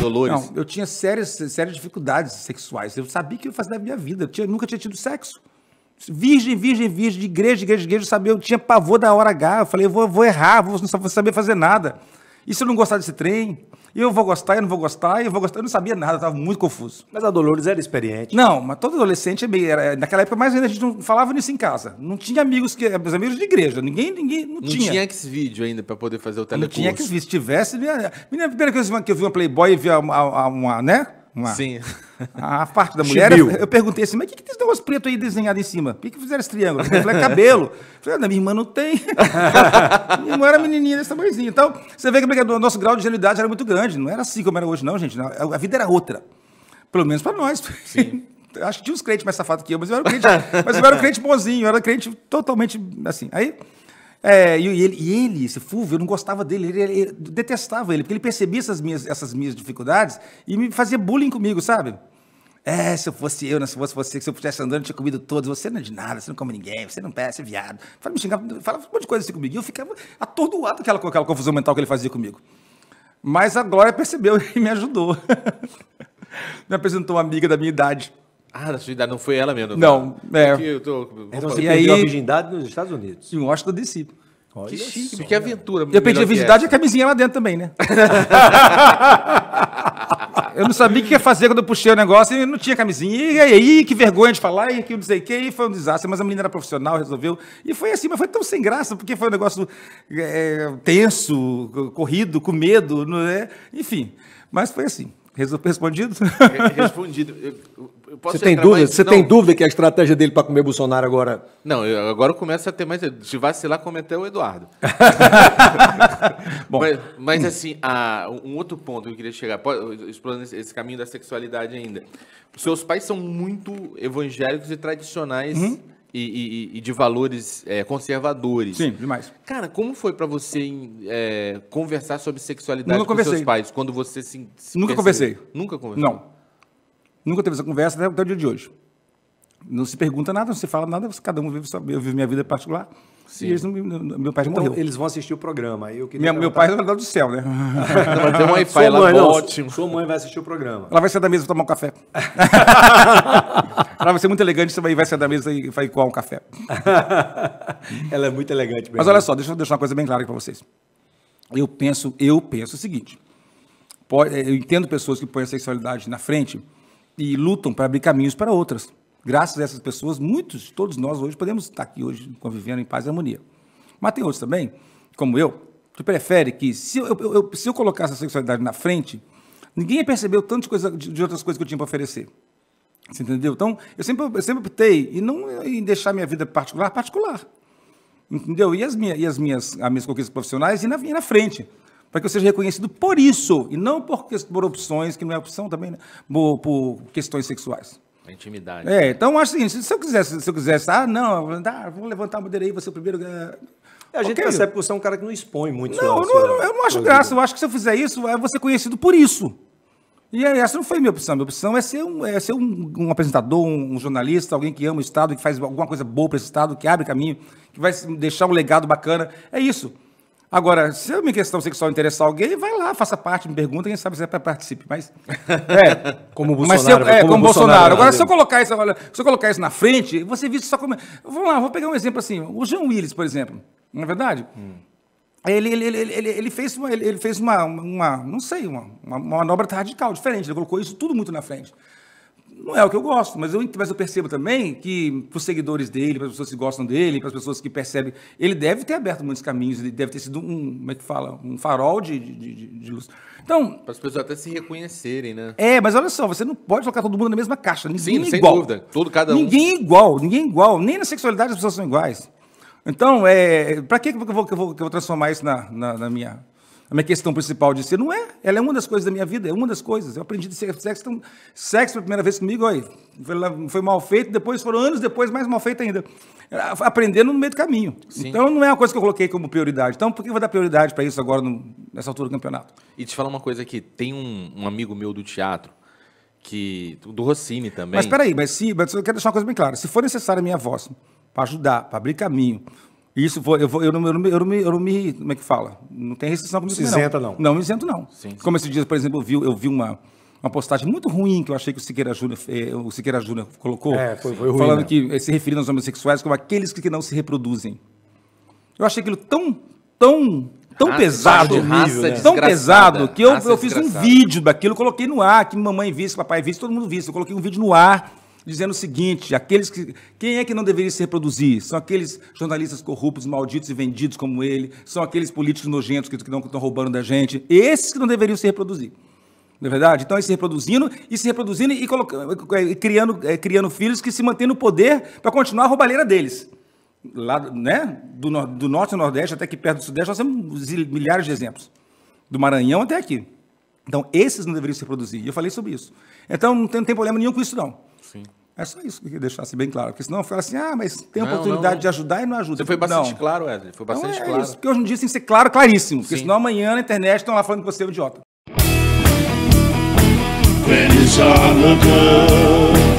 Dolores. Não, eu tinha sérias, sérias dificuldades sexuais. Eu sabia que eu fazia da minha vida. Eu tinha, nunca tinha tido sexo. Virgem, virgem, virgem, de igreja, de igreja, de igreja, eu sabia, eu tinha pavor da hora H. Eu falei, eu vou, vou errar, vou, não saber fazer nada. E se eu não gostar desse trem? e eu vou gostar, eu não vou gostar, eu vou gostar. Eu não sabia nada, eu estava muito confuso. Mas a Dolores era experiente. Não, mas todo adolescente é meio. Era, naquela época, mais ainda, a gente não falava nisso em casa. Não tinha amigos que. Eh, meus amigos de igreja. Ninguém, ninguém. Não, não tinha. tinha X-Vídeo ainda para poder fazer o telecurso. Não tinha x video Se tivesse. Minha, minha primeira coisa que eu vi uma Playboy e vi uma, uma, uma né? Uma, Sim. A parte da mulher, eu, eu, perguntei assim, mas o que, que tem esse negócio preto aí desenhado em cima? Por que, que fizeram esse triângulo? Eu falei, é cabelo. Eu falei, ah, minha irmã não tem. minha irmã era menininha desse tamanhozinho. Então, você vê é que o nosso grau de ingenuidade era muito grande. Não era assim como era hoje, não, gente. A vida era outra. Pelo menos para nós. Sim. Acho que tinha uns crentes mais safados que eu, mas eu era um crente, mas eu era um crente bonzinho, eu era um crente totalmente assim. Aí é, e ele, e ele, esse Fulvio, eu não gostava dele, ele, ele, detestava ele, porque ele percebia essas minhas, essas minhas dificuldades e me fazia bullying comigo, sabe? É, se eu fosse eu, né, se fosse você, se eu estivesse andando, eu tinha comido todos. Você não é de nada, você não come ninguém, você não perde, você é viado. Fala, me xingar, um monte de coisa assim comigo. E eu ficava atordoado com aquela, aquela confusão mental que ele fazia comigo. Mas a Glória percebeu e me ajudou. me apresentou uma amiga da minha idade. Ah, da sua idade, não foi ela mesmo. Não, não é. Eu tô... Então você e aí... a virgindade nos Estados Unidos. Em Washington DC. Olha que chique, só, que aventura. Eu perdi a virgindade e a camisinha lá dentro também, né? eu não sabia o que ia fazer quando eu puxei o negócio e não tinha camisinha. E aí, que vergonha de falar, e que não sei o que, e foi um desastre. Mas a menina era profissional, resolveu. E foi assim, mas foi tão sem graça, porque foi um negócio é, tenso, corrido, com medo, não é? enfim. Mas foi assim. Respondido? Respondido. Eu, você tem dúvida? Você não. tem dúvida que é a estratégia dele para comer Bolsonaro agora? Não, agora começa a ter mais. Se vacilar, como é até o Eduardo. Bom. Mas, mas assim, a, um outro ponto que eu queria chegar, explorando esse, caminho da sexualidade ainda. Seus pais são muito evangélicos e tradicionais. Uhum e, e, e de valores é, conservadores. Sim, demais. Cara, como foi para você é, conversar sobre sexualidade Nunca com conversei. seus pais? Quando você se, se Nunca percebeu? conversei. Nunca conversei? Não. Nunca teve essa conversa até, até o dia de hoje. Não se pergunta nada, não se fala nada, cada um vive, eu vivo minha vida particular. Sim. E eles não, meu pai então, morreu. Eles vão assistir o programa. Eu Minha, meu pai é do céu, né? Vai ter um Wi-Fi lá, ótimo. Sua mãe vai assistir o programa. Ela vai sair da mesa tomar um café. Ela vai ser muito elegante, você vai sair da mesa e vai coar um café. Ela é muito elegante mesmo. Mas olha só, deixa eu deixar uma coisa bem clara aqui para vocês. Eu penso, eu penso o seguinte. Eh, eu entendo pessoas que põem a sexualidade na frente e lutam para abrir caminhos para outras graças a essas pessoas, muitos, todos nós hoje podemos estar aqui hoje convivendo em paz e harmonia. Mas tem outros também, como eu, que prefere que, se eu, eu, eu se eu colocasse a sexualidade na frente, ninguém ia perceber o tanto de, de, outras coisas que eu tinha para oferecer. Você entendeu? Então, eu sempre, eu sempre optei e não em deixar minha vida particular particular. Entendeu? E as minhas, e as minhas, as minhas conquistas profissionais e na, e na frente para que eu seja reconhecido por isso, e não por, por opções, que não é opção também, né? por, por questões sexuais. A intimidade. É, né? então assim, se eu quisesse, se eu quisesse, ah, não, ah, vamos levantar a bandeira aí, você é o primeiro. Eh, é, a gente okay. percebe que você é um cara que não expõe muito. Não, eu não, eu não acho graça. Eu acho que se eu fizer isso, eu é vou ser conhecido por isso. E essa não foi minha opção. Minha opção é ser um, é ser um, um apresentador, um, um, jornalista, alguém que ama o Estado, que faz alguma coisa boa para esse Estado, que abre caminho, que vai deixar um legado bacana. É isso. Agora, se a minha questão sexual interessar alguém, vai lá, faça parte, me pergunta, quem sabe você participe. Mas. É, como o Bolsonaro. Mas eu, é, como, como Bolsonaro. Bolsonaro. Agora, se eu, colocar isso, olha, se eu colocar isso na frente, você visto só como. Vamos lá, vou pegar um exemplo assim. O Jean Willis, por exemplo. Não é verdade? Hum. Ele, ele, ele, ele, ele, fez, uma, ele, fez uma, uma não sei, uma, uma manobra radical, diferente. Ele colocou isso tudo muito na frente não é o que eu gosto, mas eu, mas eu percebo também que para os seguidores dele, para as pessoas que gostam dele, para as pessoas que percebem, ele deve ter aberto muitos caminhos, ele deve ter sido um, como é que fala, um farol de, de, de, de luz. Então, para as pessoas até se reconhecerem, né? É, mas olha só, você não pode colocar todo mundo na mesma caixa, ninguém Sim, é igual. Dúvida, todo cada um. Ninguém é igual, ninguém é igual, nem na sexualidade as pessoas são iguais. Então, é, para que, que, eu vou, que, que eu vou transformar isso na, na, na minha a minha questão principal de ser. Não é. Ela é uma das coisas da minha vida, é uma das coisas. Eu aprendi de ser sexo. Então, sexo pela primeira vez comigo, aí foi, foi, mal feito, depois foram anos depois, mais mal feito ainda. Aprendendo no meio do caminho. Sim. Então não é uma coisa que eu coloquei como prioridade. Então, por que eu vou dar prioridade para isso agora, no, nessa altura do campeonato? E te falar uma coisa aqui: tem um, um amigo meu do teatro que do Rossini também. Mas peraí, mas sim, mas eu quero deixar uma coisa bem clara. Se for necessária a minha voz para ajudar, para abrir caminho, isso foi, eu, vou, eu, não, eu, eu, me, eu não me. Como é que fala? Não tem restrição para não. Se isenta, não. Não, me isento, não. Sim, sim. Como esse dia, por exemplo, eu vi, eu vi uma, uma postagem muito ruim que eu achei que o Siqueira Júnior, eh, o Siqueira Júnior colocou. É, foi, foi ruim, falando né? que eh, se referindo aos homossexuais como aqueles que não se reproduzem. Eu achei aquilo tão, tão tão raça, pesado, nível, tão né? pesado, que eu, eu fiz um vídeo daquilo, coloquei no ar, que mamãe visse, papai visse, todo mundo visse. Eu coloquei um vídeo no ar dizendo o seguinte: aqueles que. Quem é que não deveria se reproduzir? São aqueles jornalistas corruptos, malditos e vendidos como ele, são aqueles políticos nojentos que estão, que estão roubando da gente. Esses que não deveriam se reproduzir. Não é verdade? Então, eles é se reproduzindo e se reproduzindo e colocando, é, é, criando, criando filhos que se mantêm no poder para continuar a roubalheira deles. Lá, né? Do, do norte ao nordeste, até que perto do sudeste, nós temos milhares de exemplos. Do Maranhão até aqui. Então, esses não deveriam se produzir. E eu falei sobre isso. Então, não tem, não tem problema nenhum com isso, não. Sim. É só isso que eu queria deixar bem claro. Porque senão fala assim, ah, mas tem não, oportunidade não. de ajudar e não ajuda. Você foi bastante não. claro, Wesley. Foi então, bastante então, é claro. Isso, porque hoje em dia tem que ser claro, claríssimo. Porque Sim. senão amanhã na internet estão lá falando que você é um idiota. When